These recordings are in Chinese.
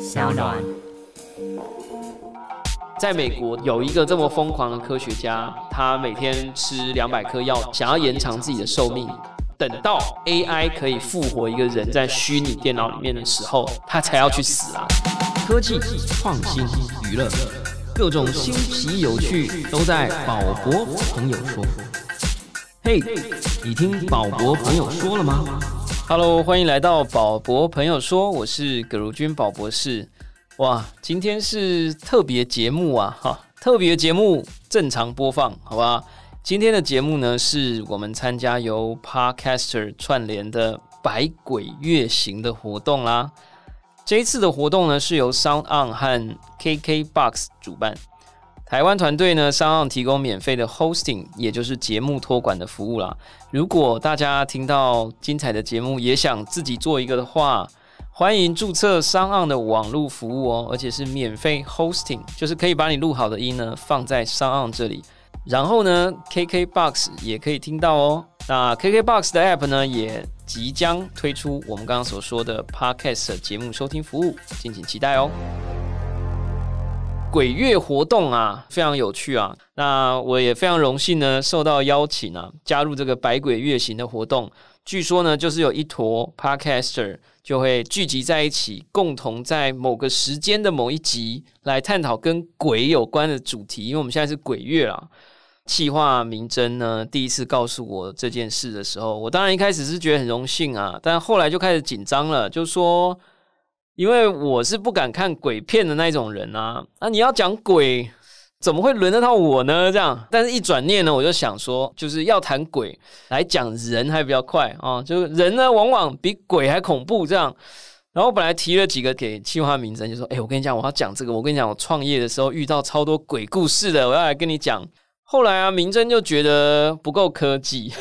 小暖，在美国有一个这么疯狂的科学家，他每天吃两百颗药，想要延长自己的寿命。等到 AI 可以复活一个人在虚拟电脑里面的时候，他才要去死啊！科技创新、娱乐，各种新奇有趣都在宝博朋友说。嘿，你听宝博朋友说了吗？Hello，欢迎来到宝博朋友说，我是葛如君宝博士。哇，今天是特别节目啊！哈，特别节目正常播放，好吧？今天的节目呢，是我们参加由 Podcaster 串联的百鬼月行的活动啦。这一次的活动呢，是由 Sound On 和 KK Box 主办。台湾团队呢，商岸提供免费的 hosting，也就是节目托管的服务啦。如果大家听到精彩的节目，也想自己做一个的话，欢迎注册商岸的网络服务哦，而且是免费 hosting，就是可以把你录好的音呢，放在商岸这里。然后呢，KKbox 也可以听到哦。那 KKbox 的 app 呢，也即将推出我们刚刚所说的 podcast 节目收听服务，敬请期待哦。鬼月活动啊，非常有趣啊！那我也非常荣幸呢，受到邀请啊，加入这个百鬼月行的活动。据说呢，就是有一坨 podcaster 就会聚集在一起，共同在某个时间的某一集来探讨跟鬼有关的主题。因为我们现在是鬼月啊，气化明真呢第一次告诉我这件事的时候，我当然一开始是觉得很荣幸啊，但后来就开始紧张了，就说。因为我是不敢看鬼片的那种人啊，那你要讲鬼，怎么会轮得到我呢？这样，但是一转念呢，我就想说，就是要谈鬼来讲人还比较快啊，就是人呢，往往比鬼还恐怖。这样，然后本来提了几个给青华明真，就说，哎，我跟你讲，我要讲这个，我跟你讲，我创业的时候遇到超多鬼故事的，我要来跟你讲。后来啊，明真就觉得不够科技。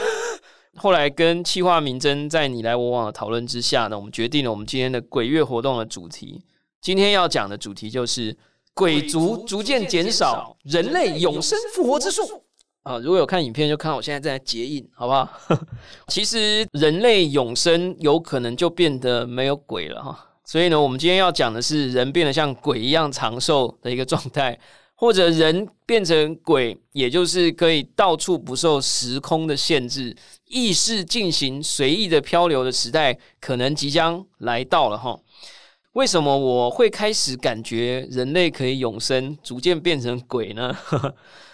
后来跟气化明真在你来我往的讨论之下呢，我们决定了我们今天的鬼月活动的主题。今天要讲的主题就是鬼族逐渐减少，人类永生复活之术啊！如果有看影片，就看我现在在结印，好不好？其实人类永生有可能就变得没有鬼了哈，所以呢，我们今天要讲的是人变得像鬼一样长寿的一个状态，或者人变成鬼，也就是可以到处不受时空的限制。意识进行随意的漂流的时代可能即将来到了哈。为什么我会开始感觉人类可以永生，逐渐变成鬼呢？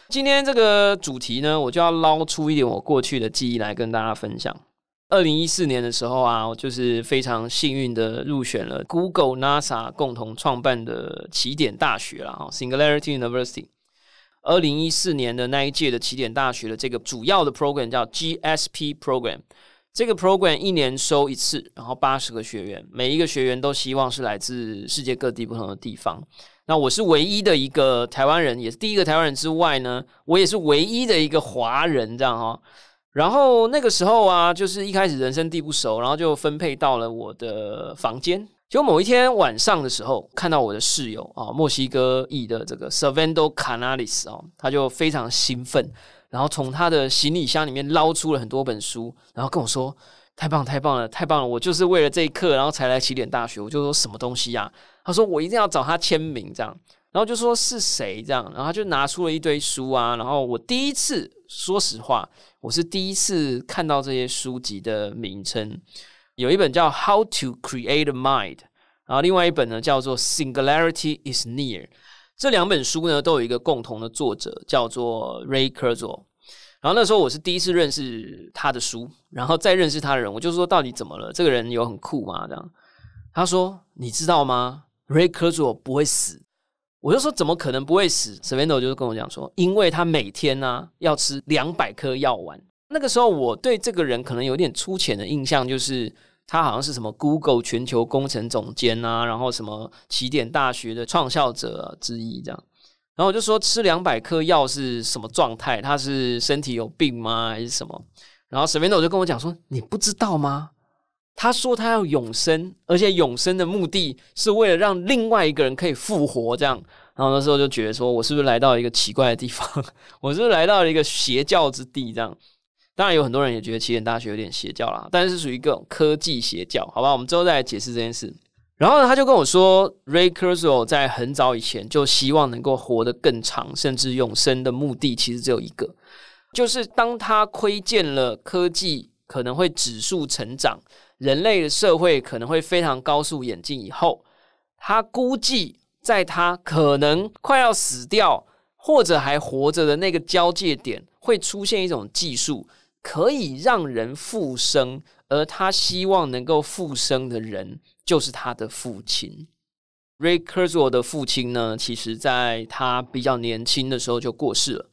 今天这个主题呢，我就要捞出一点我过去的记忆来跟大家分享。二零一四年的时候啊，我就是非常幸运的入选了 Google、NASA 共同创办的起点大学了哈 s i n g u l a r i t y University。二零一四年的那一届的起点大学的这个主要的 program 叫 GSP program，这个 program 一年收一次，然后八十个学员，每一个学员都希望是来自世界各地不同的地方。那我是唯一的一个台湾人，也是第一个台湾人之外呢，我也是唯一的一个华人这样哈。然后那个时候啊，就是一开始人生地不熟，然后就分配到了我的房间。就某一天晚上的时候，看到我的室友啊，墨西哥裔的这个 s r v a n d o Canales 哦，他就非常兴奋，然后从他的行李箱里面捞出了很多本书，然后跟我说：“太棒太棒了，太棒了！我就是为了这一刻，然后才来起点大学。”我就说什么东西呀？他说：“我一定要找他签名。”这样，然后就说是谁这样？然后就拿出了一堆书啊，然后我第一次，说实话，我是第一次看到这些书籍的名称。有一本叫《How to Create a Mind》，然后另外一本呢叫做《Singularity Is Near》。这两本书呢都有一个共同的作者，叫做 Ray Kurzweil。然后那时候我是第一次认识他的书，然后再认识他的人，我就说到底怎么了？这个人有很酷吗？这样他说：“你知道吗？Ray Kurzweil 不会死。”我就说：“怎么可能不会死 s v e n d o 就是跟我讲说：“因为他每天啊要吃两百颗药丸。”那个时候我对这个人可能有点粗浅的印象就是。他好像是什么 Google 全球工程总监呐，然后什么起点大学的创校者之一这样。然后我就说吃两百颗药是什么状态？他是身体有病吗，还是什么？然后 s v e n 就跟我讲说：“你不知道吗？”他说他要永生，而且永生的目的是为了让另外一个人可以复活。这样，然后那时候就觉得说我是不是来到一个奇怪的地方？我是不是来到了一个邪教之地这样。当然有很多人也觉得起点大学有点邪教啦，但是属于一个科技邪教，好吧？我们之后再来解释这件事。然后呢，他就跟我说，Ray k u r z o e l 在很早以前就希望能够活得更长，甚至永生的目的其实只有一个，就是当他窥见了科技可能会指数成长，人类的社会可能会非常高速演进以后，他估计在他可能快要死掉或者还活着的那个交界点会出现一种技术。可以让人复生，而他希望能够复生的人就是他的父亲。r a y k u r z o 的父亲呢，其实在他比较年轻的时候就过世了。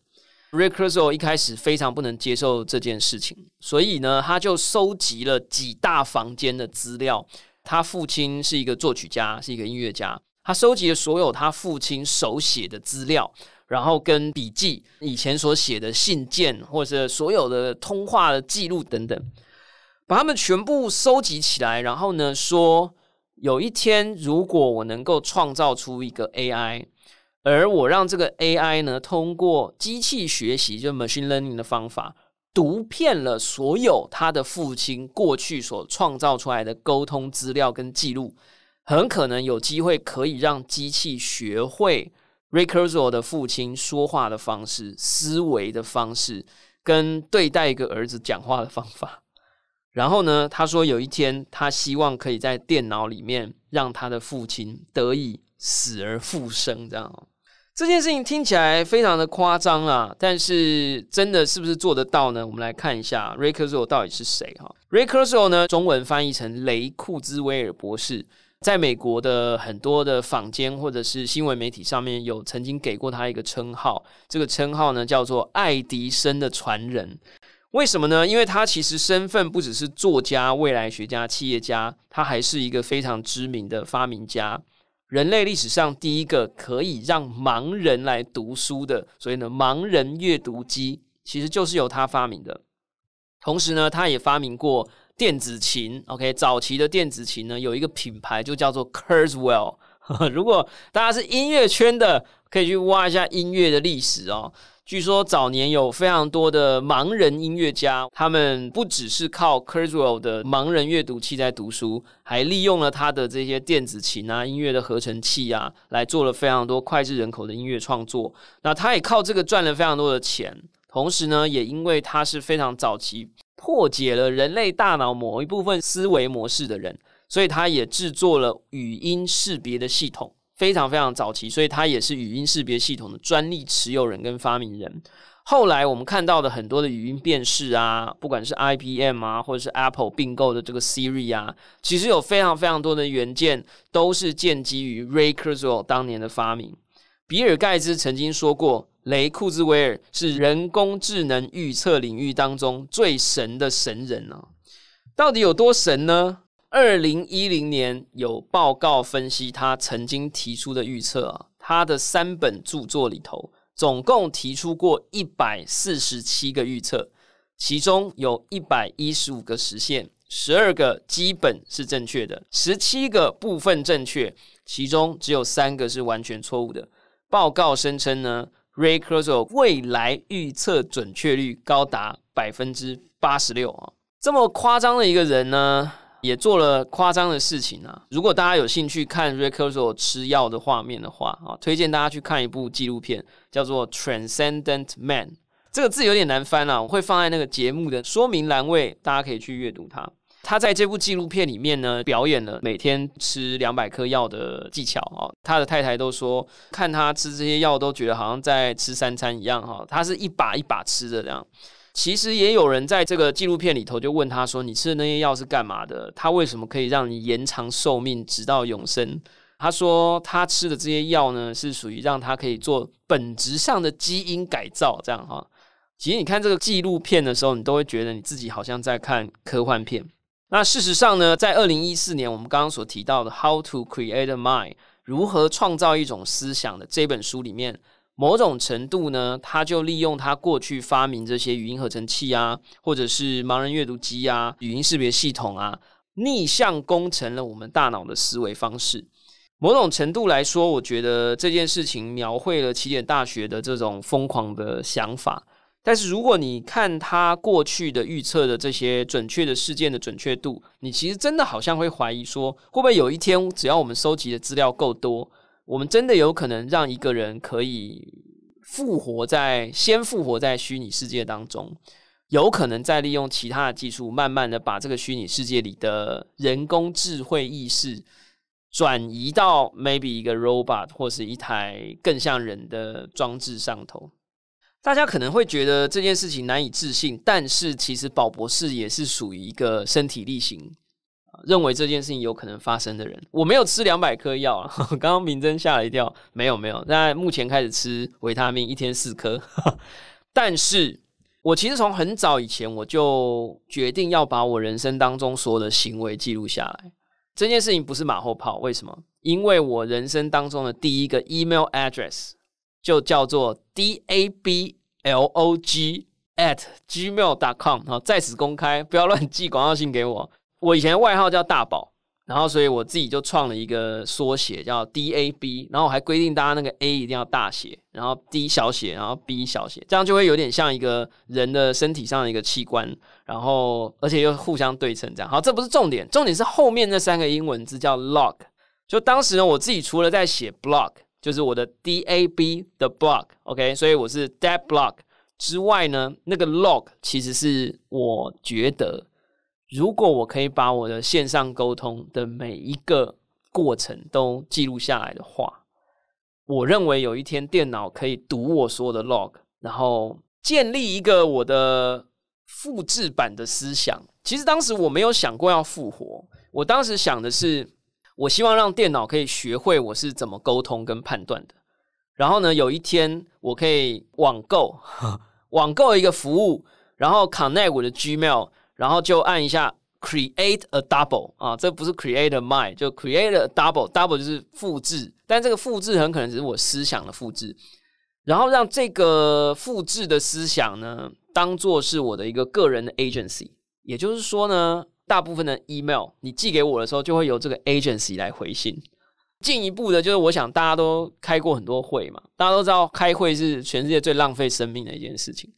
r a y k u r z o 一开始非常不能接受这件事情，所以呢，他就收集了几大房间的资料。他父亲是一个作曲家，是一个音乐家，他收集了所有他父亲手写的资料。然后跟笔记以前所写的信件，或者是所有的通话的记录等等，把它们全部收集起来。然后呢，说有一天如果我能够创造出一个 AI，而我让这个 AI 呢通过机器学习，就 machine learning 的方法，读遍了所有他的父亲过去所创造出来的沟通资料跟记录，很可能有机会可以让机器学会。r e c k u r s o 的父亲说话的方式、思维的方式，跟对待一个儿子讲话的方法。然后呢，他说有一天他希望可以在电脑里面让他的父亲得以死而复生。这样，这件事情听起来非常的夸张啊！但是，真的是不是做得到呢？我们来看一下 r e c k u r s o 到底是谁哈 r e c k u r s o 呢，中文翻译成雷库兹威尔博士。在美国的很多的坊间或者是新闻媒体上面，有曾经给过他一个称号，这个称号呢叫做“爱迪生的传人”。为什么呢？因为他其实身份不只是作家、未来学家、企业家，他还是一个非常知名的发明家。人类历史上第一个可以让盲人来读书的，所以呢，盲人阅读机其实就是由他发明的。同时呢，他也发明过。电子琴，OK，早期的电子琴呢，有一个品牌就叫做 Kurzweil。如果大家是音乐圈的，可以去挖一下音乐的历史哦。据说早年有非常多的盲人音乐家，他们不只是靠 Kurzweil 的盲人阅读器在读书，还利用了他的这些电子琴啊、音乐的合成器啊，来做了非常多脍炙人口的音乐创作。那他也靠这个赚了非常多的钱，同时呢，也因为他是非常早期。破解了人类大脑某一部分思维模式的人，所以他也制作了语音识别的系统，非常非常早期，所以他也是语音识别系统的专利持有人跟发明人。后来我们看到的很多的语音辨识啊，不管是 IBM 啊，或者是 Apple 并购的这个 Siri 啊，其实有非常非常多的元件都是建基于 Ray Kurzweil 当年的发明。比尔盖茨曾经说过。雷库兹威尔是人工智能预测领域当中最神的神人呢？到底有多神呢？二零一零年有报告分析他曾经提出的预测啊，他的三本著作里头总共提出过一百四十七个预测，其中有一百一十五个实现，十二个基本是正确的，十七个部分正确，其中只有三个是完全错误的。报告声称呢？Ray Kurzweil 未来预测准确率高达百分之八十六啊！这么夸张的一个人呢，也做了夸张的事情啊。如果大家有兴趣看 Ray Kurzweil 吃药的画面的话啊，推荐大家去看一部纪录片，叫做《Transcendent Man》。这个字有点难翻啊，我会放在那个节目的说明栏位，大家可以去阅读它。他在这部纪录片里面呢，表演了每天吃两百颗药的技巧啊。他的太太都说，看他吃这些药都觉得好像在吃三餐一样哈。他是一把一把吃的这样。其实也有人在这个纪录片里头就问他说：“你吃的那些药是干嘛的？他为什么可以让你延长寿命直到永生？”他说：“他吃的这些药呢，是属于让他可以做本质上的基因改造这样哈。”其实你看这个纪录片的时候，你都会觉得你自己好像在看科幻片。那事实上呢，在二零一四年我们刚刚所提到的《How to Create a Mind》如何创造一种思想的这本书里面，某种程度呢，他就利用他过去发明这些语音合成器啊，或者是盲人阅读机啊、语音识别系统啊，逆向工程了我们大脑的思维方式。某种程度来说，我觉得这件事情描绘了起点大学的这种疯狂的想法。但是如果你看他过去的预测的这些准确的事件的准确度，你其实真的好像会怀疑说，会不会有一天，只要我们收集的资料够多，我们真的有可能让一个人可以复活在先复活在虚拟世界当中，有可能再利用其他的技术，慢慢的把这个虚拟世界里的人工智慧意识转移到 maybe 一个 robot 或是一台更像人的装置上头。大家可能会觉得这件事情难以置信，但是其实宝博士也是属于一个身体力行，认为这件事情有可能发生的人。我没有吃两百颗药啊，刚刚明真吓了一跳。没有没有，在目前开始吃维他命，一天四颗。但是我其实从很早以前我就决定要把我人生当中所有的行为记录下来。这件事情不是马后炮，为什么？因为我人生当中的第一个 email address。就叫做 d a b l o g at gmail dot com 哈，在此公开，不要乱寄广告信给我。我以前外号叫大宝，然后所以我自己就创了一个缩写叫 d a b，然后我还规定大家那个 a 一定要大写，然后 d 小写，然后 b 小写，这样就会有点像一个人的身体上的一个器官，然后而且又互相对称这样。好，这不是重点，重点是后面那三个英文字叫 log。就当时呢，我自己除了在写 blog。就是我的 D A B 的 b l o c k o k 所以我是 dead b l o c k 之外呢，那个 log 其实是我觉得，如果我可以把我的线上沟通的每一个过程都记录下来的话，我认为有一天电脑可以读我所有的 log，然后建立一个我的复制版的思想。其实当时我没有想过要复活，我当时想的是。我希望让电脑可以学会我是怎么沟通跟判断的，然后呢，有一天我可以网购，网购一个服务，然后 connect 我的 Gmail，然后就按一下 Create a double，啊，这不是 Create a mind，就 Create a double，double 就是复制，但这个复制很可能只是我思想的复制，然后让这个复制的思想呢，当做是我的一个个人的 agency，也就是说呢。大部分的 email 你寄给我的时候，就会由这个 agency 来回信。进一步的，就是我想大家都开过很多会嘛，大家都知道开会是全世界最浪费生命的一件事情，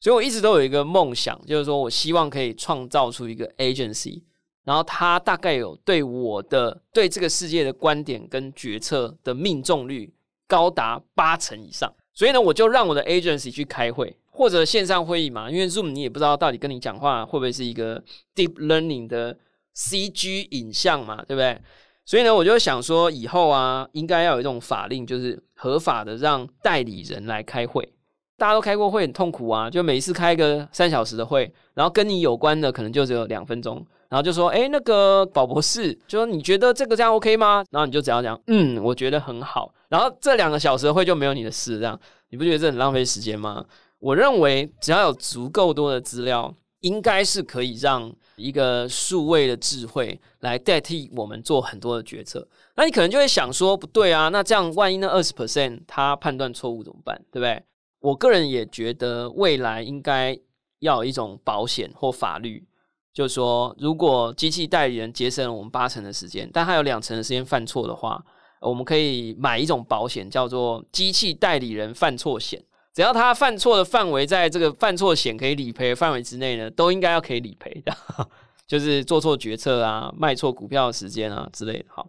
所以我一直都有一个梦想，就是说我希望可以创造出一个 agency，然后它大概有对我的对这个世界的观点跟决策的命中率高达八成以上。所以呢，我就让我的 agency 去开会，或者线上会议嘛，因为 Zoom 你也不知道到底跟你讲话会不会是一个 deep learning 的 CG 影像嘛，对不对？所以呢，我就想说以后啊，应该要有一种法令，就是合法的让代理人来开会。大家都开过会很痛苦啊，就每一次开个三小时的会，然后跟你有关的可能就只有两分钟。然后就说，哎，那个宝博士 就说，你觉得这个这样 OK 吗？然后你就只要讲，嗯，我觉得很好。然后这两个小时会就没有你的事，这样你不觉得这很浪费时间吗？我认为只要有足够多的资料，应该是可以让一个数位的智慧来代替我们做很多的决策。那你可能就会想说，不对啊，那这样万一那二十 percent 他判断错误怎么办？对不对？我个人也觉得未来应该要一种保险或法律。就说，如果机器代理人节省了我们八成的时间，但他有两成的时间犯错的话，我们可以买一种保险，叫做机器代理人犯错险。只要他犯错的范围在这个犯错险可以理赔范围之内呢，都应该要可以理赔的，就是做错决策啊、卖错股票的时间啊之类的。好，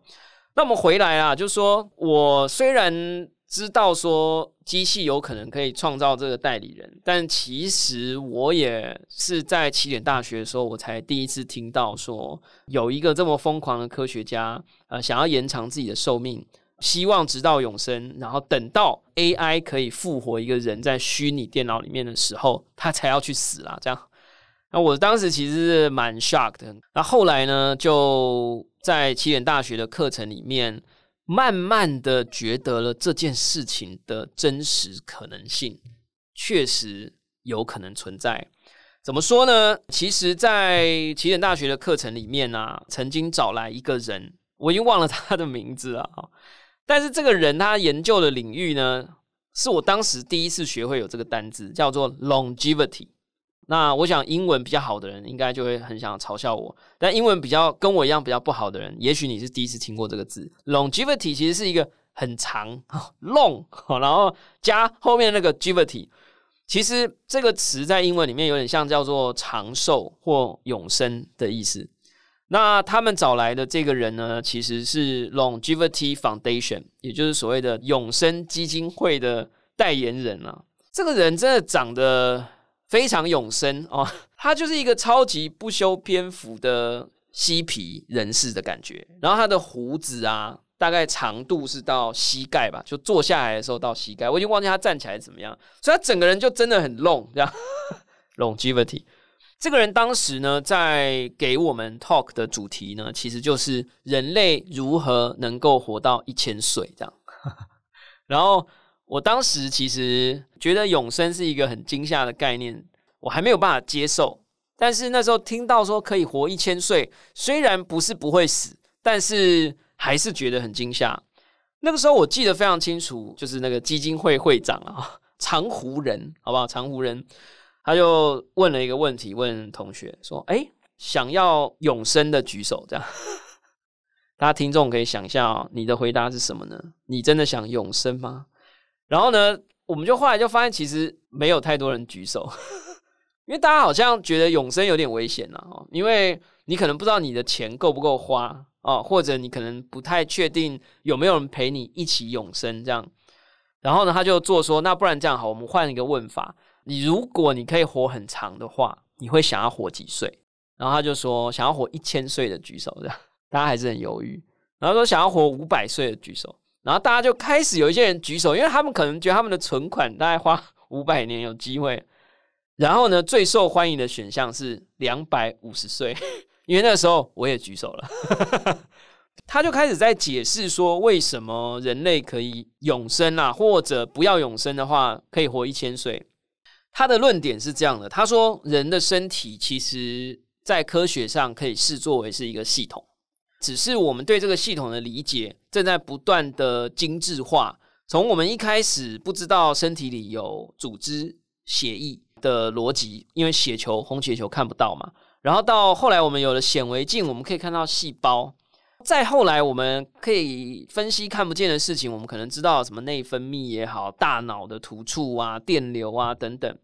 那我们回来啊，就说我虽然。知道说机器有可能可以创造这个代理人，但其实我也是在起点大学的时候，我才第一次听到说有一个这么疯狂的科学家，呃，想要延长自己的寿命，希望直到永生，然后等到 AI 可以复活一个人在虚拟电脑里面的时候，他才要去死啦。这样，那我当时其实是蛮 shocked。那后来呢，就在起点大学的课程里面。慢慢的，觉得了这件事情的真实可能性，确实有可能存在。怎么说呢？其实，在起点大学的课程里面呢，曾经找来一个人，我已经忘了他的名字了。但是这个人他研究的领域呢，是我当时第一次学会有这个单字，叫做 longevity。那我想英文比较好的人，应该就会很想嘲笑我。但英文比较跟我一样比较不好的人，也许你是第一次听过这个字 “longevity”，其实是一个很长 “long”，然后加后面那个 “evity”，g 其实这个词在英文里面有点像叫做长寿或永生的意思。那他们找来的这个人呢，其实是 Longevity Foundation，也就是所谓的永生基金会的代言人啊。这个人真的长得。非常永生哦，他 就是一个超级不修边幅的嬉皮人士的感觉。然后他的胡子啊，大概长度是到膝盖吧，就坐下来的时候到膝盖。我已经忘记他站起来怎么样，所以他整个人就真的很 long 这样。Longevity，这个人当时呢，在给我们 talk 的主题呢，其实就是人类如何能够活到一千岁这样。然后。我当时其实觉得永生是一个很惊吓的概念，我还没有办法接受。但是那时候听到说可以活一千岁，虽然不是不会死，但是还是觉得很惊吓。那个时候我记得非常清楚，就是那个基金会会长啊，长湖人，好不好？长湖人他就问了一个问题，问同学说：“哎，想要永生的举手。”这样，大家听众可以想象、哦，你的回答是什么呢？你真的想永生吗？然后呢，我们就后来就发现，其实没有太多人举手，因为大家好像觉得永生有点危险呐，哦，因为你可能不知道你的钱够不够花哦，或者你可能不太确定有没有人陪你一起永生这样。然后呢，他就做说，那不然这样好，我们换一个问法，你如果你可以活很长的话，你会想要活几岁？然后他就说，想要活一千岁的举手，这样 大家还是很犹豫。然后说，想要活五百岁的举手。然后大家就开始有一些人举手，因为他们可能觉得他们的存款大概花 五百年有机会。然后呢，最受欢迎的选项是两百五十岁，因为那时候我也举手了。他就开始在解释说，为什么人类可以永生啊，或者不要永生的话，可以活一千岁。他的论点是这样的：他说，人的身体其实在科学上可以视作为是一个系统。只是我们对这个系统的理解正在不断的精致化。从我们一开始不知道身体里有组织、血液的逻辑，因为血球、红血球看不到嘛。然后到后来我们有了显微镜，我们可以看到细胞。再后来我们可以分析看不见的事情，我们可能知道什么内分泌也好、大脑的突触啊、电流啊等等。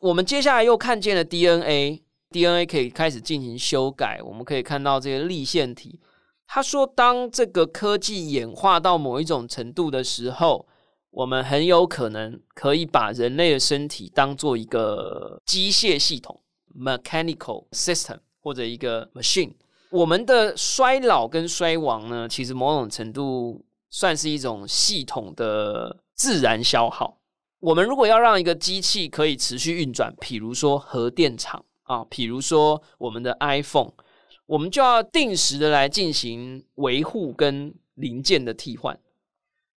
我们接下来又看见了 DNA，DNA 可以开始进行修改。我们可以看到这些立线体。他说：“当这个科技演化到某一种程度的时候，我们很有可能可以把人类的身体当做一个机械系统 （mechanical system） 或者一个 machine。我们的衰老跟衰亡呢，其实某种程度算是一种系统的自然消耗。我们如果要让一个机器可以持续运转，比如说核电厂啊，比如说我们的 iPhone。”我们就要定时的来进行维护跟零件的替换，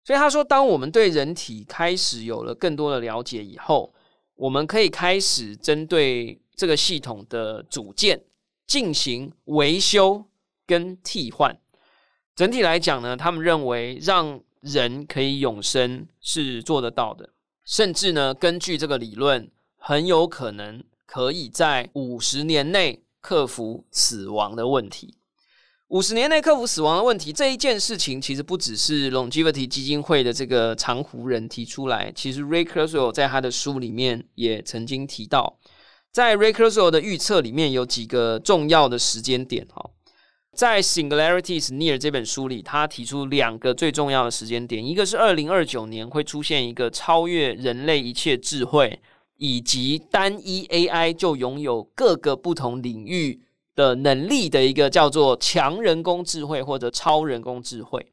所以他说，当我们对人体开始有了更多的了解以后，我们可以开始针对这个系统的组件进行维修跟替换。整体来讲呢，他们认为让人可以永生是做得到的，甚至呢，根据这个理论，很有可能可以在五十年内。克服死亡的问题，五十年内克服死亡的问题这一件事情，其实不只是 longevity 基金会的这个长湖人提出来，其实 Ray k u s w e i l 在他的书里面也曾经提到，在 Ray k u s w e i l 的预测里面有几个重要的时间点。哈，在 Singularity e s Near 这本书里，他提出两个最重要的时间点，一个是二零二九年会出现一个超越人类一切智慧。以及单一 AI 就拥有各个不同领域的能力的一个叫做强人工智慧或者超人工智慧。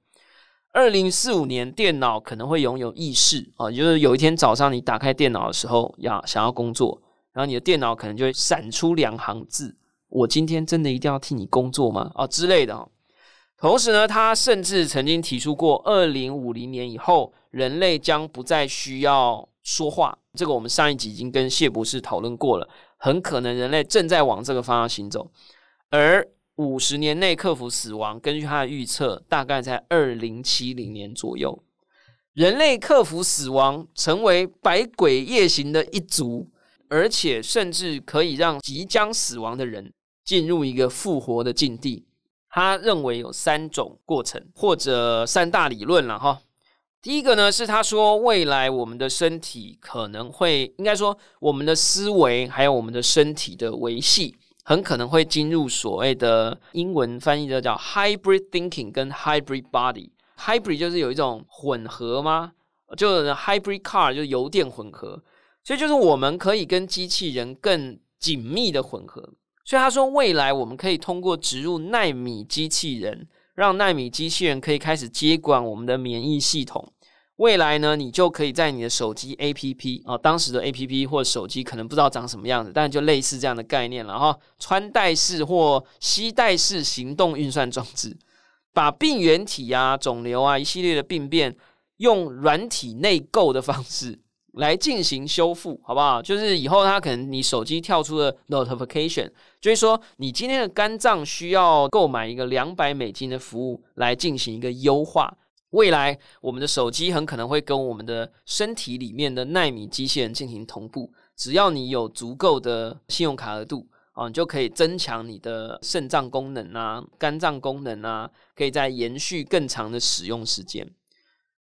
二零四五年电脑可能会拥有意识啊，就是有一天早上你打开电脑的时候，要想要工作，然后你的电脑可能就会闪出两行字：“我今天真的一定要替你工作吗？”啊之类的。同时呢，他甚至曾经提出过，二零五零年以后人类将不再需要。说话，这个我们上一集已经跟谢博士讨论过了。很可能人类正在往这个方向行走，而五十年内克服死亡，根据他的预测，大概在二零七零年左右，人类克服死亡，成为百鬼夜行的一族，而且甚至可以让即将死亡的人进入一个复活的境地。他认为有三种过程，或者三大理论了哈。第一个呢是他说，未来我们的身体可能会，应该说我们的思维还有我们的身体的维系，很可能会进入所谓的英文翻译的叫 hybrid thinking 跟 hybrid body。hybrid 就是有一种混合吗？就 hybrid car 就是油电混合，所以就是我们可以跟机器人更紧密的混合。所以他说，未来我们可以通过植入纳米机器人，让纳米机器人可以开始接管我们的免疫系统。未来呢，你就可以在你的手机 A P P 啊，当时的 A P P 或手机可能不知道长什么样子，但就类似这样的概念了哈。穿戴式或膝带式行动运算装置，把病原体啊、肿瘤啊一系列的病变，用软体内构的方式来进行修复，好不好？就是以后它可能你手机跳出了 Notification，就是说你今天的肝脏需要购买一个两百美金的服务来进行一个优化。未来，我们的手机很可能会跟我们的身体里面的纳米机器人进行同步。只要你有足够的信用卡额度，哦，你就可以增强你的肾脏功能啊，肝脏功能啊，可以在延续更长的使用时间。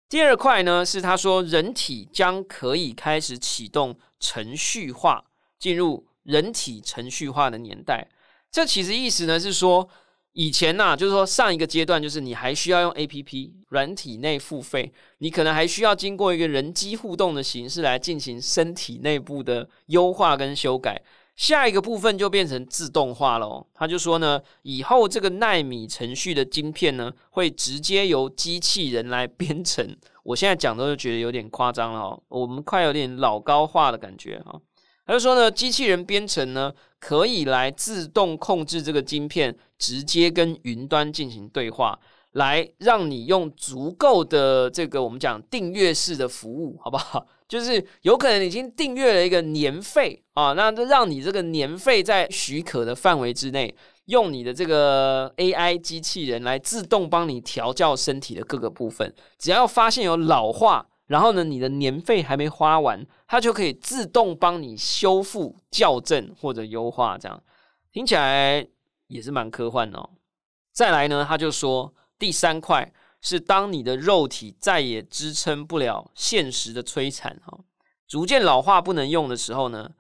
第二块呢，是他说人体将可以开始启动程序化，进入人体程序化的年代。这其实意思呢是说。以前呐，就是说上一个阶段，就是你还需要用 A P P 软体内付费，你可能还需要经过一个人机互动的形式来进行身体内部的优化跟修改。下一个部分就变成自动化了。他就说呢，以后这个纳米程序的晶片呢，会直接由机器人来编程。我现在讲都觉得有点夸张了哦，我们快有点老高化的感觉哈。他就说呢，机器人编程呢，可以来自动控制这个晶片，直接跟云端进行对话，来让你用足够的这个我们讲订阅式的服务，好不好？就是有可能已经订阅了一个年费啊，那让你这个年费在许可的范围之内，用你的这个 AI 机器人来自动帮你调教身体的各个部分，只要发现有老化。然后呢，你的年费还没花完，它就可以自动帮你修复、校正或者优化，这样听起来也是蛮科幻哦。再来呢，他就说，第三块是当你的肉体再也支撑不了现实的摧残，哈，逐渐老化不能用的时候呢，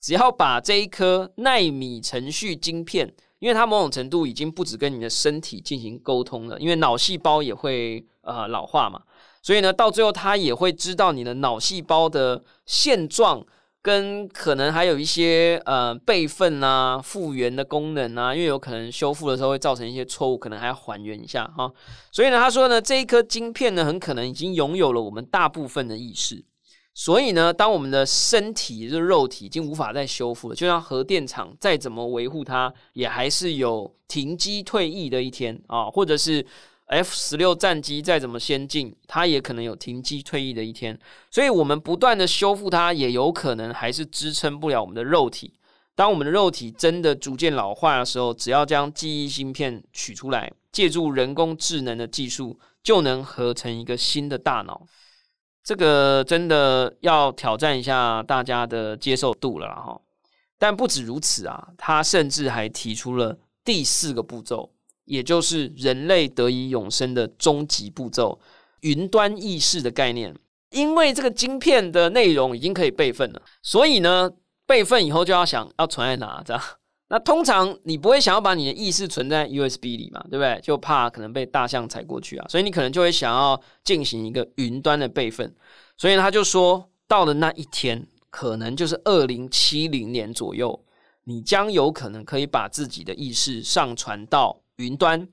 只要把这一颗纳米程序晶片，因为它某种程度已经不止跟你的身体进行沟通了，因为脑细胞也会呃老化嘛。所以呢，到最后他也会知道你的脑细胞的现状，跟可能还有一些呃备份啊、复原的功能啊，因为有可能修复的时候会造成一些错误，可能还要还原一下哈。所以呢，他说呢，这一颗晶片呢，很可能已经拥有了我们大部分的意识。所以呢，当我们的身体就是肉体已经无法再修复了，就像核电厂再怎么维护它，也还是有停机退役的一天啊，或者是。F 十六战机再怎么先进，它也可能有停机退役的一天。所以，我们不断的修复它，也有可能还是支撑不了我们的肉体。当我们的肉体真的逐渐老化的时候，只要将记忆芯片取出来，借助人工智能的技术，就能合成一个新的大脑。这个真的要挑战一下大家的接受度了哈。但不止如此啊，他甚至还提出了第四个步骤。也就是人类得以永生的终极步骤——云端意识的概念。因为这个晶片的内容已经可以备份了，所以呢，备份以后就要想要存在哪？这样，那通常你不会想要把你的意识存在 U S B 里嘛，对不对？就怕可能被大象踩过去啊，所以你可能就会想要进行一个云端的备份。所以他就说，到了那一天，可能就是二零七零年左右，你将有可能可以把自己的意识上传到。云端，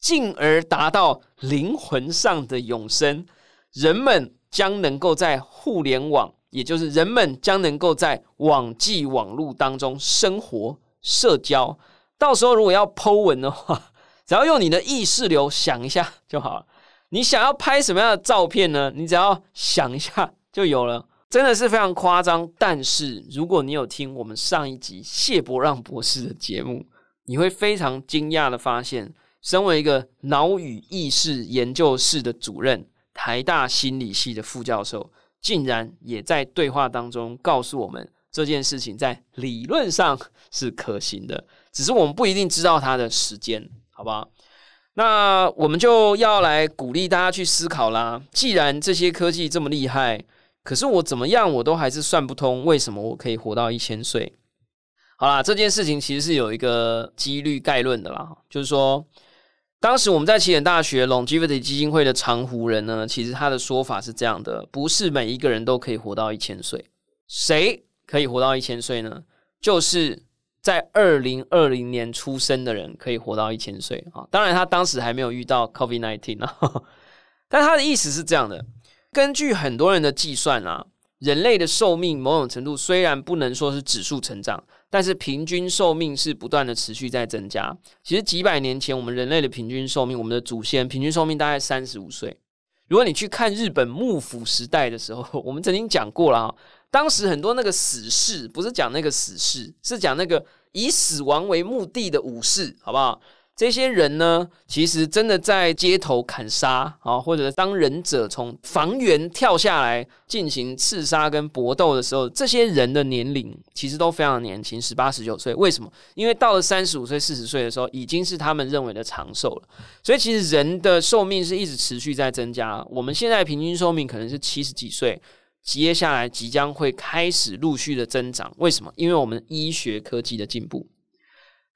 进而达到灵魂上的永生。人们将能够在互联网，也就是人们将能够在网际网络当中生活、社交。到时候如果要剖文的话，只要用你的意识流想一下就好了。你想要拍什么样的照片呢？你只要想一下就有了。真的是非常夸张。但是如果你有听我们上一集谢伯让博士的节目，你会非常惊讶的发现，身为一个脑与意识研究室的主任、台大心理系的副教授，竟然也在对话当中告诉我们这件事情在理论上是可行的，只是我们不一定知道它的时间，好不好？那我们就要来鼓励大家去思考啦。既然这些科技这么厉害，可是我怎么样我都还是算不通，为什么我可以活到一千岁？好啦，这件事情其实是有一个几率概论的啦，就是说，当时我们在起点大学 Longevity 基金会的长湖人呢，其实他的说法是这样的：，不是每一个人都可以活到一千岁，谁可以活到一千岁呢？就是在二零二零年出生的人可以活到一千岁啊。当然，他当时还没有遇到 COVID nineteen 啊，但他的意思是这样的：，根据很多人的计算啊，人类的寿命某种程度虽然不能说是指数成长。但是平均寿命是不断的持续在增加。其实几百年前，我们人类的平均寿命，我们的祖先平均寿命大概三十五岁。如果你去看日本幕府时代的时候，我们曾经讲过了啊，当时很多那个死士，不是讲那个死士，是讲那个以死亡为目的的武士，好不好？这些人呢，其实真的在街头砍杀啊，或者当忍者从房源跳下来进行刺杀跟搏斗的时候，这些人的年龄其实都非常年轻，十八、十九岁。为什么？因为到了三十五岁、四十岁的时候，已经是他们认为的长寿了。所以，其实人的寿命是一直持续在增加。我们现在平均寿命可能是七十几岁，接下来即将会开始陆续的增长。为什么？因为我们医学科技的进步。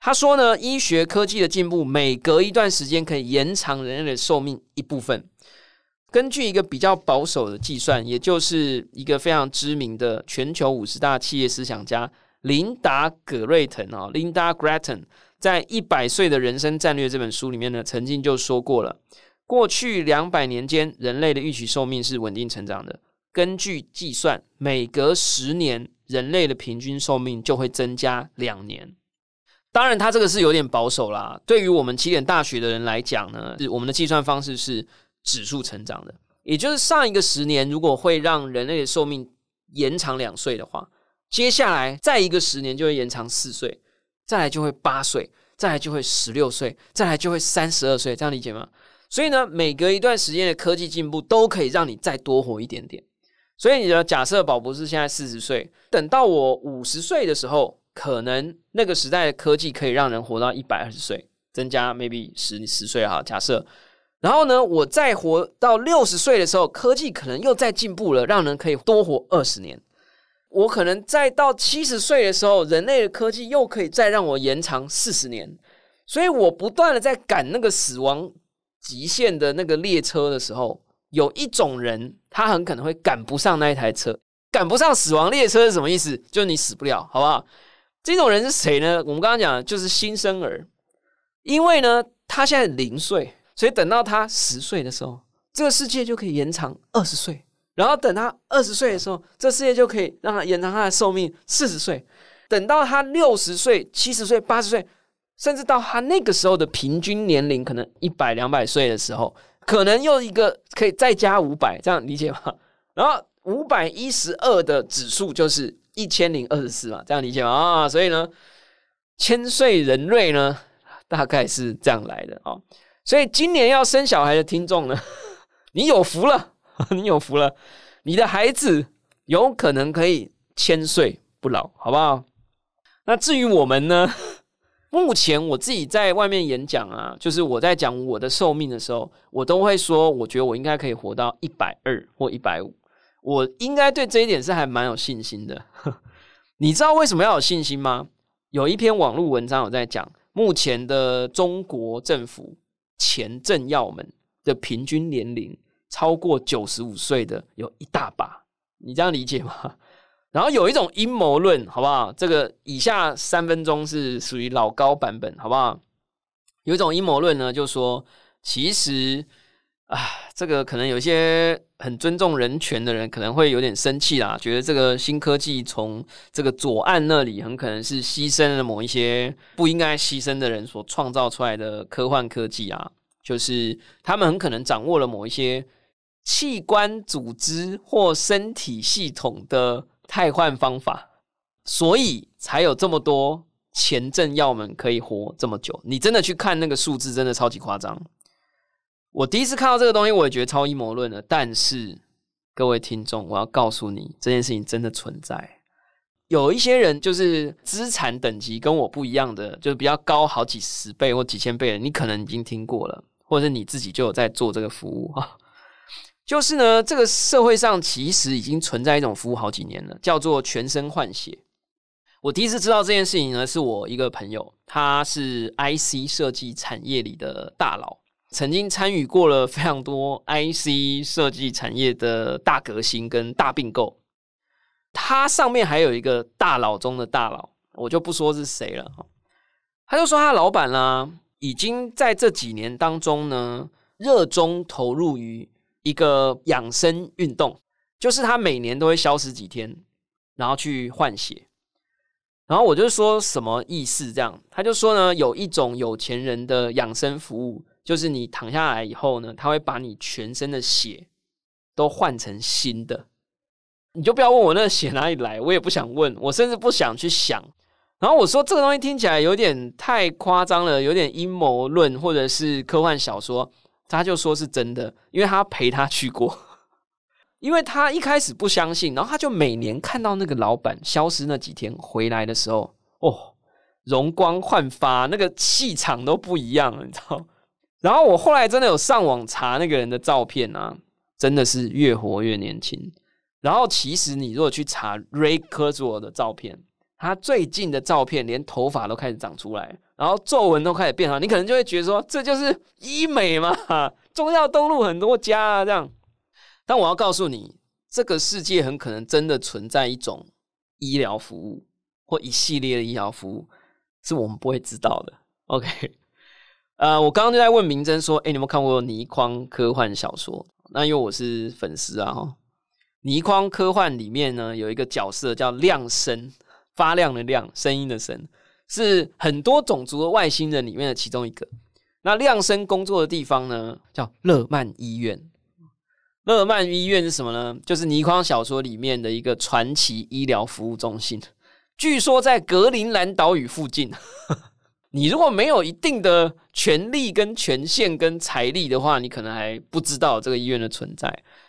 他说呢，医学科技的进步，每隔一段时间可以延长人类的寿命一部分。根据一个比较保守的计算，也就是一个非常知名的全球五十大企业思想家琳达·葛瑞滕啊，Linda g r e t n 在《一百岁的人生战略》这本书里面呢，曾经就说过了：过去两百年间，人类的预期寿命是稳定成长的。根据计算，每隔十年，人类的平均寿命就会增加两年。当然，它这个是有点保守啦。对于我们起点大学的人来讲呢，是我们的计算方式是指数成长的，也就是上一个十年如果会让人类的寿命延长两岁的话，接下来再一个十年就会延长四岁，再来就会八岁，再来就会十六岁，再来就会三十二岁，这样理解吗？所以呢，每隔一段时间的科技进步都可以让你再多活一点点。所以，你的假设，宝博士现在四十岁，等到我五十岁的时候。可能那个时代的科技可以让人活到一百二十岁，增加 maybe 十十岁哈。假设，然后呢，我再活到六十岁的时候，科技可能又在进步了，让人可以多活二十年。我可能再到七十岁的时候，人类的科技又可以再让我延长四十年。所以我不断的在赶那个死亡极限的那个列车的时候，有一种人他很可能会赶不上那一台车，赶不上死亡列车是什么意思？就是你死不了，好不好？这种人是谁呢？我们刚刚讲就是新生儿，因为呢他现在零岁，所以等到他十岁的时候，这个世界就可以延长二十岁；然后等他二十岁的时候，这世界就可以让他延长他的寿命四十岁；等到他六十岁、七十岁、八十岁，甚至到他那个时候的平均年龄可能一百两百岁的时候，可能又一个可以再加五百，这样理解吗？然后五百一十二的指数就是。一千零二十四嘛，这样理解吗？啊，所以呢，千岁人瑞呢，大概是这样来的哦。所以今年要生小孩的听众呢，你有福了，你有福了，你的孩子有可能可以千岁不老，好不好？那至于我们呢，目前我自己在外面演讲啊，就是我在讲我的寿命的时候，我都会说，我觉得我应该可以活到一百二或一百五。我应该对这一点是还蛮有信心的，你知道为什么要有信心吗？有一篇网络文章有在讲，目前的中国政府前政要们的平均年龄超过九十五岁的有一大把，你这样理解吗？然后有一种阴谋论，好不好？这个以下三分钟是属于老高版本，好不好？有一种阴谋论呢，就说其实。啊，这个可能有些很尊重人权的人可能会有点生气啦，觉得这个新科技从这个左岸那里很可能是牺牲了某一些不应该牺牲的人所创造出来的科幻科技啊，就是他们很可能掌握了某一些器官组织或身体系统的汰换方法，所以才有这么多前政要们可以活这么久。你真的去看那个数字，真的超级夸张。我第一次看到这个东西，我也觉得超阴谋论的。但是，各位听众，我要告诉你，这件事情真的存在。有一些人就是资产等级跟我不一样的，就是比较高好几十倍或几千倍的。你可能已经听过了，或者是你自己就有在做这个服务啊。就是呢，这个社会上其实已经存在一种服务好几年了，叫做全身换血。我第一次知道这件事情呢，是我一个朋友，他是 IC 设计产业里的大佬。曾经参与过了 非常多 IC 设计产业的大革新跟大并购，他上面还有一个大佬中的大佬，我就不说是谁了他就说他老板啦，已经在这几年当中呢，热衷投入于一个养生运动，就是他每年都会消失几天，然后去换血。然后我就说什么意思这样？他就说呢，有一种有钱人的养生服务。就是你躺下来以后呢，他会把你全身的血都换成新的，你就不要问我那血哪里来，我也不想问，我甚至不想去想。然后我说这个东西听起来有点太夸张了，有点阴谋论或者是科幻小说，他就说是真的，因为他陪他去过，因为他一开始不相信，然后他就每年看到那个老板消失那几天回来的时候，哦，容光焕发，那个气场都不一样了，你知道。然后我后来真的有上网查那个人的照片啊，真的是越活越年轻。然后其实你如果去查 Ray k u r z w e 的照片，他最近的照片连头发都开始长出来，然后皱纹都开始变好，你可能就会觉得说这就是医美嘛。重 要东路很多家啊，这样。但我要告诉你，这个世界很可能真的存在一种医疗服务或一系列的医疗服务，是我们不会知道的。OK。呃，我刚刚就在问明真说：“哎，你们有看过倪匡科幻小说？那因为我是粉丝啊哈。倪匡科幻里面呢，有一个角色叫亮声，发亮的亮，声音的声，是很多种族的外星人里面的其中一个。那亮声工作的地方呢，叫勒曼医院。勒曼医院是什么呢？就是倪匡小说里面的一个传奇医疗服务中心，据说在格陵兰岛屿附近。”你如果没有一定的权力、跟权限、跟财力的话，你可能还不知道这个医院的存在。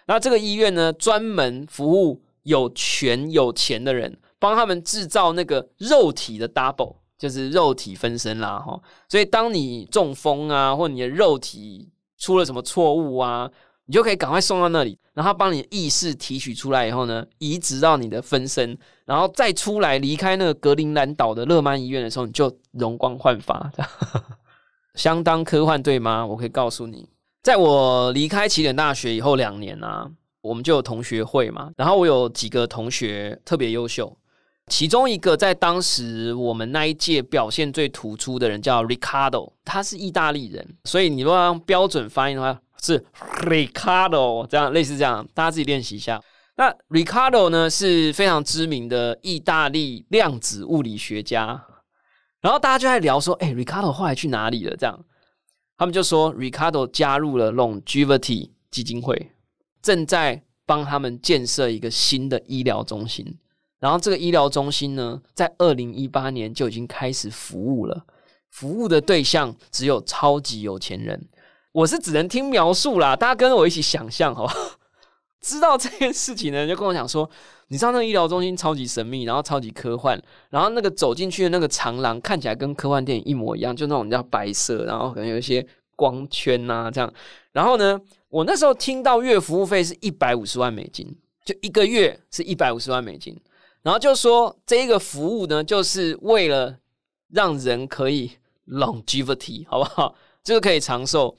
那这个医院呢，专门服务有权有钱的人，帮他们制造那个肉体的 double，就是肉体分身啦，哈。所以当你中风啊，或你的肉体出了什么错误啊，你就可以赶快送到那里，然后帮你意识提取出来以后呢，移植到你的分身。然后再出来离开那个格陵兰岛的勒曼医院的时候，你就容光焕发，相当科幻，对吗？我可以告诉你，在我离开起点大学以后两年呢，我们就有同学会嘛。然后我有几个同学特别优秀，其中一个在当时我们那一届表现最突出的人叫 Ricardo，他是意大利人，所以你若用标准发音的话是 Ricardo，这样类似这样，大家自己练习一下。那 Ricardo 呢是非常知名的意大利量子物理学家，然后大家就在聊说，哎，Ricardo 后来去哪里了？这样，他们就说 Ricardo 加入了 Longevity 基金会，正在帮他们建设一个新的医疗中心。然后这个医疗中心呢，在二零一八年就已经开始服务了，服务的对象只有超级有钱人。我是只能听描述啦，大家跟我一起想象好？知道这件事情呢，就跟我讲说，你知道那个医疗中心超级神秘，然后超级科幻，然后那个走进去的那个长廊看起来跟科幻电影一模一样，就那种叫白色，然后可能有一些光圈呐，这样。然后呢，我那时候听到月服务费是一百五十万美金，就一个月是一百五十万美金。然后就说这一个服务呢，就是为了让人可以 longevity，好不好？就是可以长寿。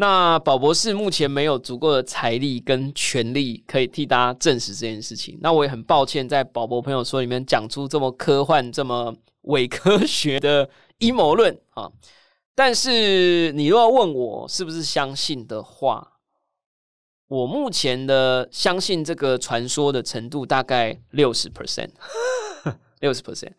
那宝博士目前没有足够的财力跟权力可以替大家证实这件事情。那我也很抱歉，在宝博朋友说里面讲出这么科幻、这么伪科学的阴谋论啊！但是你若要问我是不是相信的话，我目前的相信这个传说的程度大概六十 percent，六十 percent，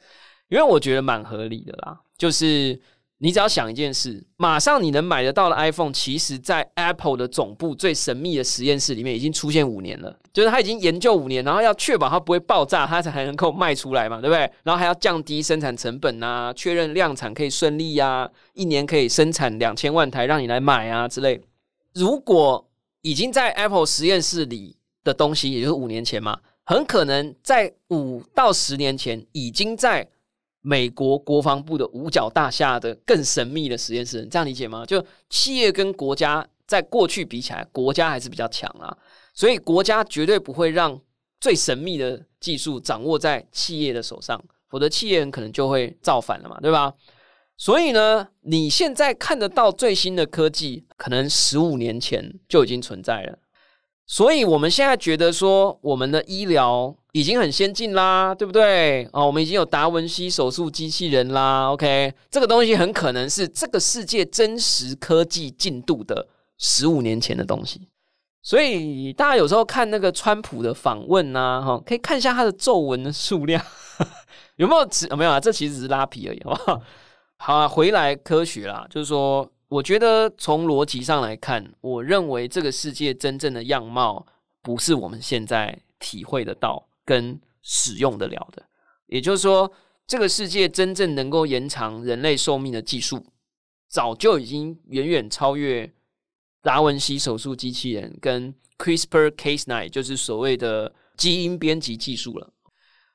因为我觉得蛮合理的啦，就是。你只要想一件事，马上你能买得到的 iPhone，其实，在 Apple 的总部最神秘的实验室里面已经出现五年了，就是它已经研究五年，然后要确保它不会爆炸，它才能够卖出来嘛，对不对？然后还要降低生产成本啊，确认量产可以顺利呀，一年可以生产两千万台让你来买啊之类。如果已经在 Apple 实验室里的东西，也就是五年前嘛，很可能在五到十年前已经在。美国国防部的五角大厦的更神秘的实验室，这样理解吗？就企业跟国家在过去比起来，国家还是比较强啊，所以国家绝对不会让最神秘的技术掌握在企业的手上，否则企业可能就会造反了嘛，对吧？所以呢，你现在看得到最新的科技，可能十五年前就已经存在了。所以我们现在觉得说，我们的医疗已经很先进啦，对不对？哦，我们已经有达文西手术机器人啦。OK，这个东西很可能是这个世界真实科技进度的十五年前的东西。所以大家有时候看那个川普的访问呐，哈，可以看一下他的皱纹的数量，有没有？没有啊，这其实只是拉皮而已，好不好？好啊，回来科学啦，就是说。我觉得从逻辑上来看，我认为这个世界真正的样貌，不是我们现在体会得到跟使用得了的。也就是说，这个世界真正能够延长人类寿命的技术，早就已经远远超越达文西手术机器人跟 CRISPR-Cas9，就是所谓的基因编辑技术了。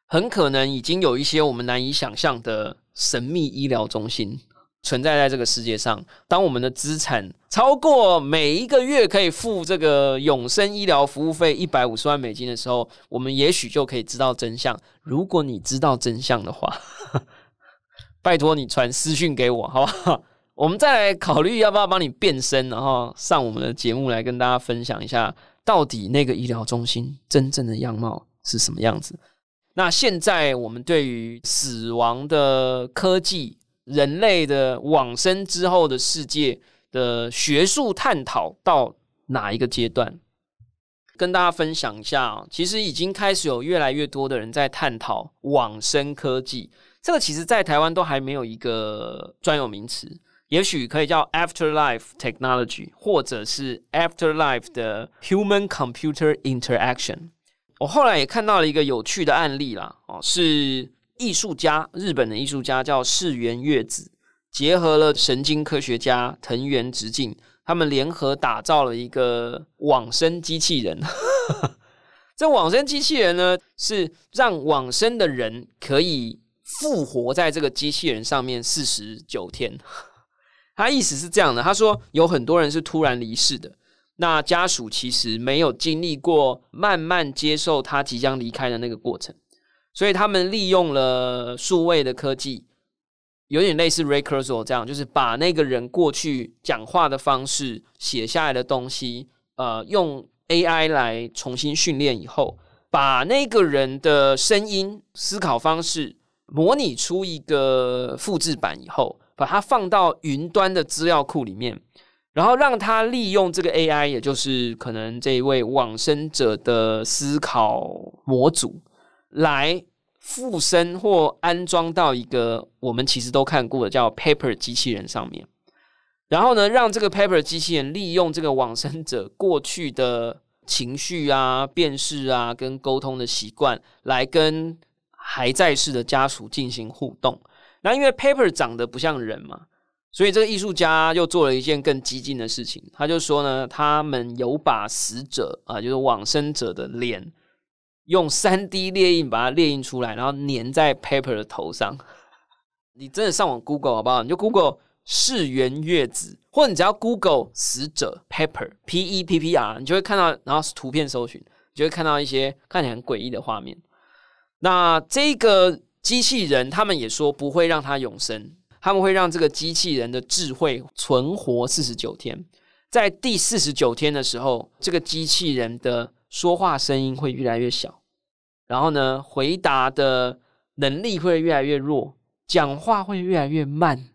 很可能已经有一些我们难以想象的神秘医疗中心。存在在这个世界上。当我们的资产超过每一个月可以付这个永生医疗服务费一百五十万美金的时候，我们也许就可以知道真相。如果你知道真相的话，拜托你传私讯给我，好不好？我们再来考虑要不要帮你变身，然后上我们的节目来跟大家分享一下，到底那个医疗中心真正的样貌是什么样子？那现在我们对于死亡的科技。人类的往生之后的世界的学术探讨到哪一个阶段？跟大家分享一下，其实已经开始有越来越多的人在探讨往生科技。这个其实，在台湾都还没有一个专有名词，也许可以叫 afterlife technology，或者是 afterlife 的 human computer interaction。我后来也看到了一个有趣的案例啦，哦是。艺术家，日本的艺术家叫世园月子，结合了神经科学家藤原直靖，他们联合打造了一个往生机器人。这往生机器人呢，是让往生的人可以复活在这个机器人上面四十九天。他意思是这样的，他说有很多人是突然离世的，那家属其实没有经历过慢慢接受他即将离开的那个过程。所以他们利用了数位的科技，有点类似 recursol 这样，就是把那个人过去讲话的方式写下来的东西，呃，用 AI 来重新训练以后，把那个人的声音、思考方式模拟出一个复制版以后，把它放到云端的资料库里面，然后让他利用这个 AI，也就是可能这一位往生者的思考模组。来附身或安装到一个我们其实都看过的叫 Paper 机器人上面，然后呢，让这个 Paper 机器人利用这个往生者过去的情绪啊、辨识啊、跟沟通的习惯，来跟还在世的家属进行互动。那因为 Paper 长得不像人嘛，所以这个艺术家又做了一件更激进的事情，他就说呢，他们有把死者啊，就是往生者的脸。用三 D 列印把它列印出来，然后粘在 Pepper 的头上。你真的上网 Google 好不好？你就 Google 世元月子，或者你只要 Google 死者 Pepper P E P P R，你就会看到。然后图片搜寻，你就会看到一些看起来很诡异的画面。那这个机器人，他们也说不会让它永生，他们会让这个机器人的智慧存活四十九天。在第四十九天的时候，这个机器人的。说话声音会越来越小，然后呢，回答的能力会越来越弱，讲话会越来越慢，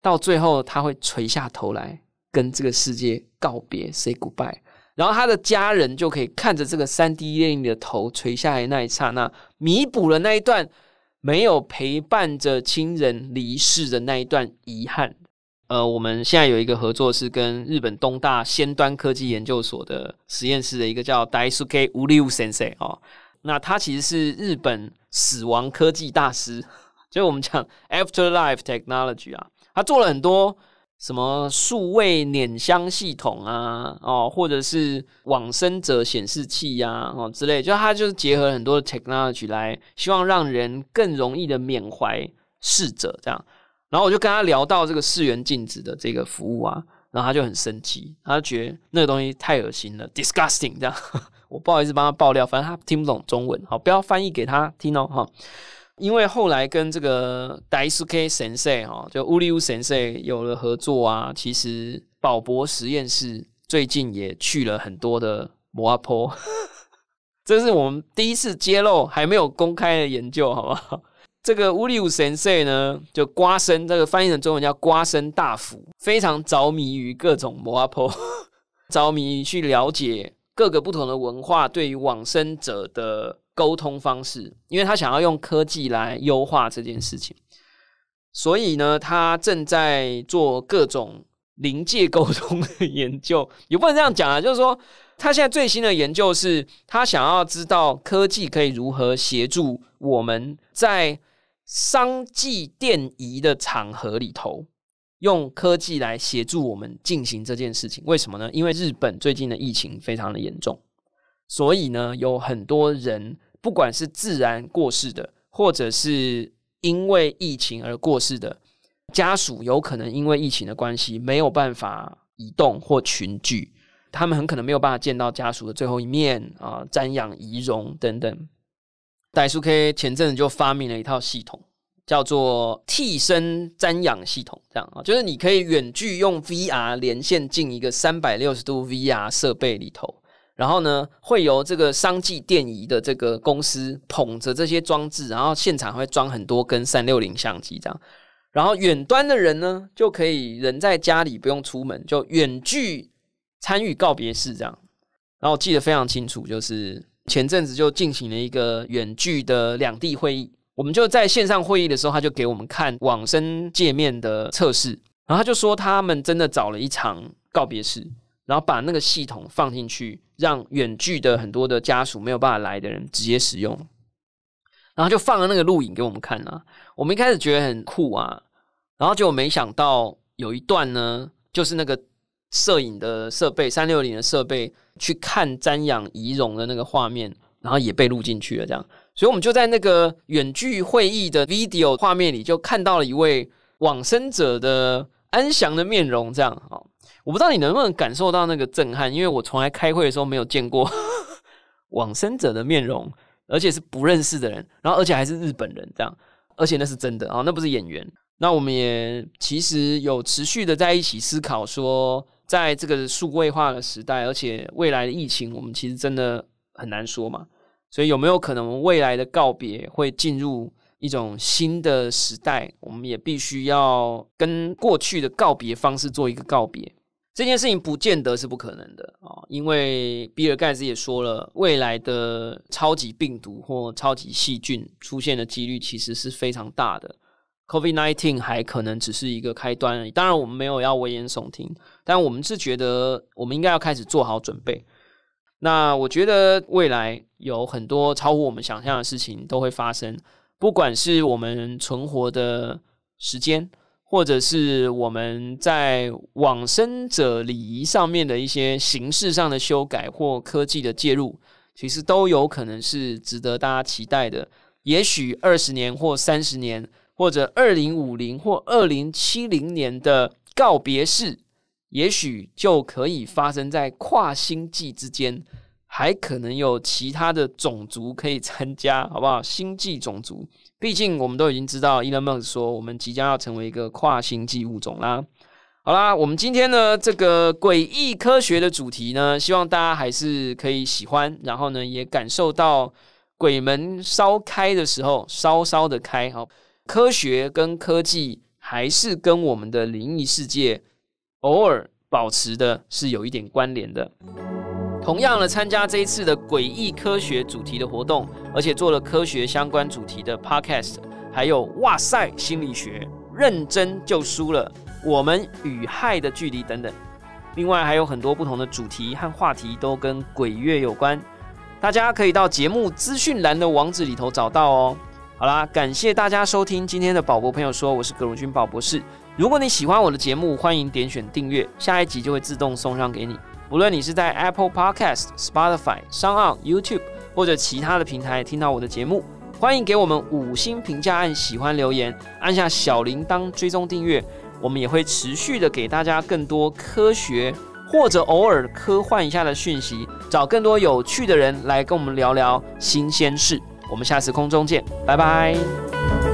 到最后他会垂下头来跟这个世界告别，say goodbye，然后他的家人就可以看着这个三 D 电影的头垂下来那一刹那，弥补了那一段没有陪伴着亲人离世的那一段遗憾。呃，我们现在有一个合作是跟日本东大先端科技研究所的实验室的一个叫 Dai Suke Uliu Sense 哦，那他其实是日本死亡科技大师，就我们讲 Afterlife Technology 啊，他做了很多什么数位碾箱系统啊，哦，或者是往生者显示器呀，哦之类，就他就是结合很多的 technology 来希望让人更容易的缅怀逝者这样。然后我就跟他聊到这个四元镜子的这个服务啊，然后他就很生气，他就觉得那个东西太恶心了，disgusting 这样。我不好意思帮他爆料，反正他听不懂中文，好，不要翻译给他听哦哈。因为后来跟这个 Daisuke 神社啊，就乌里乌神社有了合作啊，其实宝博实验室最近也去了很多的摩阿坡，这是我们第一次揭露还没有公开的研究，好不好？这个乌里五神社呢，就瓜生，这个翻译成中文叫瓜生大福，非常着迷于各种摩阿婆，着迷于去了解各个不同的文化对于往生者的沟通方式，因为他想要用科技来优化这件事情，所以呢，他正在做各种 临界沟通的研究，也不能这样讲啊，就是说他现在最新的研究是他想要知道科技可以如何协助我们在。商祭奠仪的场合里头，用科技来协助我们进行这件事情，为什么呢？因为日本最近的疫情非常的严重，所以呢，有很多人，不管是自然过世的，或者是因为疫情而过世的，家属有可能因为疫情的关系没有办法移动或群聚，他们很可能没有办法见到家属的最后一面啊，瞻仰遗容等等。戴叔 K 前阵子就发明了一套系统，叫做替身瞻仰系统，这样啊，就是你可以远距用 VR 连线进一个三百六十度 VR 设备里头，然后呢，会由这个商技电仪的这个公司捧着这些装置，然后现场会装很多根三六零相机这样，然后远端的人呢就可以人在家里不用出门就远距参与告别式这样，然后记得非常清楚就是。前阵子就进行了一个远距的两地会议，我们就在线上会议的时候，他就给我们看网生界面的测试，然后他就说他们真的找了一场告别式，然后把那个系统放进去，让远距的很多的家属没有办法来的人直接使用，然后就放了那个录影给我们看啊。我们一开始觉得很酷啊，然后就没想到有一段呢，就是那个。摄影的设备，三六零的设备去看瞻仰仪容的那个画面，然后也被录进去了，这样，所以我们就在那个远距会议的 video 画面里，就看到了一位往生者的安详的面容，这样啊，我不知道你能不能感受到那个震撼，因为我从来开会的时候没有见过 往生者的面容，而且是不认识的人，然后而且还是日本人，这样，而且那是真的啊，那不是演员。那我们也其实有持续的在一起思考说。在这个数位化的时代，而且未来的疫情，我们其实真的很难说嘛。所以有没有可能未来的告别会进入一种新的时代？我们也必须要跟过去的告别方式做一个告别。这件事情不见得是不可能的啊，因为比尔盖茨也说了，未来的超级病毒或超级细菌出现的几率其实是非常大的。Covid nineteen 还可能只是一个开端，当然我们没有要危言耸听，但我们是觉得我们应该要开始做好准备。那我觉得未来有很多超乎我们想象的事情都会发生，不管是我们存活的时间，或者是我们在往生者礼仪上面的一些形式上的修改或科技的介入，其实都有可能是值得大家期待的。也许二十年或三十年。或者二零五零或二零七零年的告别式，也许就可以发生在跨星际之间，还可能有其他的种族可以参加，好不好？星际种族，毕竟我们都已经知道伊人梦说，我们即将要成为一个跨星际物种啦。好啦，我们今天呢这个诡异科学的主题呢，希望大家还是可以喜欢，然后呢也感受到鬼门烧开的时候，稍稍的开好。科学跟科技，还是跟我们的灵异世界偶尔保持的是有一点关联的。同样的，参加这一次的诡异科学主题的活动，而且做了科学相关主题的 podcast，还有哇塞心理学，认真就输了，我们与害的距离等等。另外还有很多不同的主题和话题都跟鬼月有关，大家可以到节目资讯栏的网址里头找到哦。好啦，感谢大家收听今天的宝博朋友说，我是葛荣军宝博士。如果你喜欢我的节目，欢迎点选订阅，下一集就会自动送上给你。不论你是在 Apple Podcast、Spotify、s o u n YouTube 或者其他的平台听到我的节目，欢迎给我们五星评价，按喜欢留言，按下小铃铛追踪订阅。我们也会持续的给大家更多科学或者偶尔科幻一下的讯息，找更多有趣的人来跟我们聊聊新鲜事。我们下次空中见，拜拜。